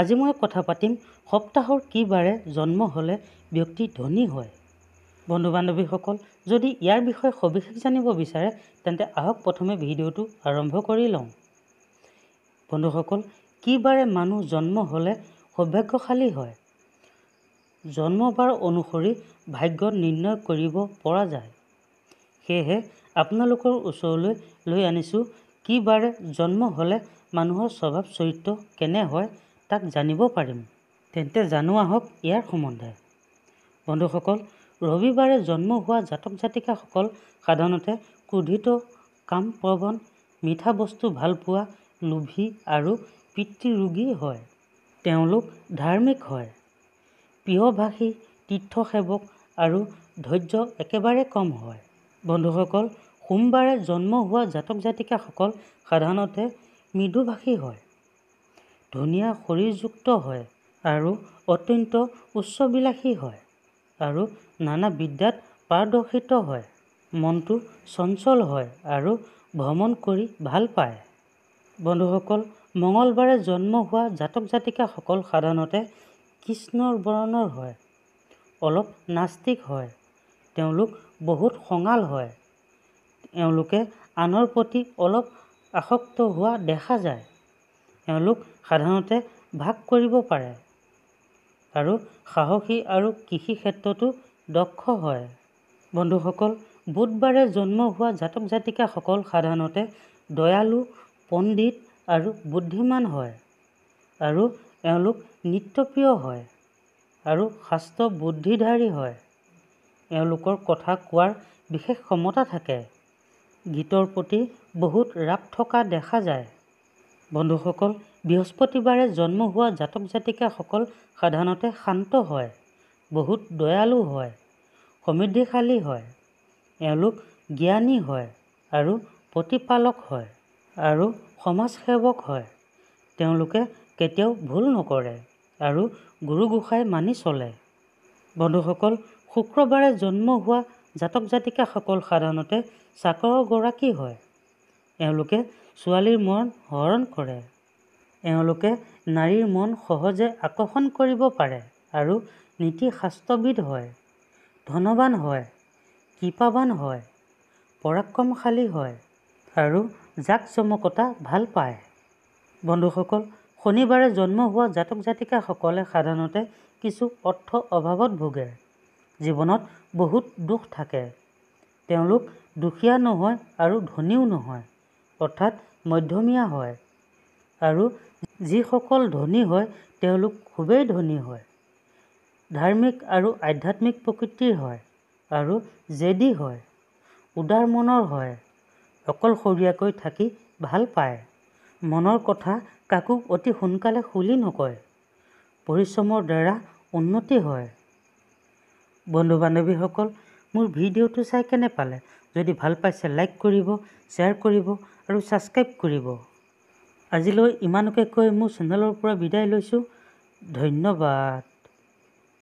আজি মই কথা পাতিম সপ্তাহৰ কি বাৰে জন্ম হ'লে ব্যক্তি ধনী হয় বন্ধু বান্ধৱীসকল যদি ইয়াৰ বিষয়ে সবিশেষ জানিব বিচাৰে তেন্তে আহক প্ৰথমে ভিডিঅ'টো আৰম্ভ কৰি লওঁ বন্ধুসকল কি বাৰে মানুহ জন্ম হ'লে সৌভাগ্যশালী হয় জন্মবাৰ অনুসৰি ভাগ্য নিৰ্ণয় কৰিব পৰা যায় সেয়েহে আপোনালোকৰ ওচৰলৈ লৈ আনিছোঁ কি বাৰে জন্ম হ'লে মানুহৰ স্বভাৱ চৰিত্ৰ কেনে হয় তাক জানিব পাৰিম তেন্তে জানো আহক ইয়াৰ সম্বন্ধে বন্ধুসকল ৰবিবাৰে জন্ম হোৱা জাতক জাতিকাসকল সাধাৰণতে ক্ৰোধিত কাম প্ৰৱণ মিঠা বস্তু ভাল পোৱা লোভী আৰু পিতৃৰোগী হয় তেওঁলোক ধাৰ্মিক হয় প্ৰিয়ভাষী তীৰ্থসেৱক আৰু ধৈৰ্য একেবাৰে কম হয় বন্ধুসকল সোমবাৰে জন্ম হোৱা জাতক জাতিকাসকল সাধাৰণতে মৃদুভাষী হয় ধুনীয়া শৰীৰযুক্ত হয় আৰু অত্যন্ত উচ্চ বিলাসী হয় আৰু নানা বিদ্যাত পাৰদৰ্শিত হয় মনটো চঞ্চল হয় আৰু ভ্ৰমণ কৰি ভাল পায় বন্ধুসকল মঙলবাৰে জন্ম হোৱা জাতক জাতিকাসকল সাধাৰণতে কৃষ্ণৰ বৰণৰ হয় অলপ নাস্তিক হয় তেওঁলোক বহুত সঙাল হয় এওঁলোকে আনৰ প্ৰতি অলপ আসক্ত হোৱা দেখা যায় এওঁলোক সাধাৰণতে ভাগ কৰিব পাৰে আৰু সাহসী আৰু কৃষি ক্ষেত্ৰতো দক্ষ হয় বন্ধুসকল বুধবাৰে জন্ম হোৱা জাতক জাতিকাসকল সাধাৰণতে দয়ালু পণ্ডিত আৰু বুদ্ধিমান হয় আৰু এওঁলোক নিত্যপ্ৰিয় হয় আৰু শাস্ত্ৰ বুদ্ধিধাৰী হয় এওঁলোকৰ কথা কোৱাৰ বিশেষ ক্ষমতা থাকে গীতৰ প্ৰতি বহুত ৰাপ থকা দেখা যায় বন্ধুসকল বৃহস্পতিবাৰে জন্ম হোৱা জাতক জাতিকাসকল সাধাৰণতে শান্ত হয় বহুত দয়ালু হয় সমৃদ্ধিশালী হয় এওঁলোক জ্ঞানী হয় আৰু প্ৰতিপালক হয় আৰু সমাজসেৱক হয় তেওঁলোকে কেতিয়াও ভুল নকৰে আৰু গুৰু গোসাঁই মানি চলে বন্ধুসকল শুক্ৰবাৰে জন্ম হোৱা জাতক জাতিকাসকল সাধাৰণতে চাকৰগৰাকী হয় এওঁলোকে ছোৱালীৰ মন হৰণ কৰে এওঁলোকে নাৰীৰ মন সহজে আকৰ্ষণ কৰিব পাৰে আৰু নীতি শাস্ত্ৰবিদ হয় ধনবান হয় কৃপাবান হয় পৰাক্ৰমশালী হয় আৰু জাক জমকতা ভাল পায় বন্ধুসকল শনিবাৰে জন্ম হোৱা জাতক জাতিকাসকলে সাধাৰণতে কিছু অৰ্থ অভাৱত ভোগে জীৱনত বহুত দুখ থাকে তেওঁলোক দুখীয়া নহয় আৰু ধনীও নহয় অৰ্থাৎ মধ্যমীয়া হয় আৰু যিসকল ধনী হয় তেওঁলোক খুবেই ধনী হয় ধাৰ্মিক আৰু আধ্যাত্মিক প্ৰকৃতিৰ হয় আৰু জেদি হয় উদাৰ মনৰ হয় অকলশৰীয়াকৈ থাকি ভাল পায় মনৰ কথা কাকো অতি সোনকালে শুলি নকয় পৰিশ্ৰমৰ দ্বাৰা উন্নতি হয় বন্ধু বান্ধৱীসকল মোৰ ভিডিঅ'টো চাই কেনে পালে যদি ভাল পাইছে লাইক কৰিব শ্বেয়াৰ কৰিব আৰু ছাবস্ক্ৰাইব কৰিব আজিলৈ ইমানকে কৈ মোৰ চেনেলৰ পৰা বিদায় লৈছোঁ ধন্যবাদ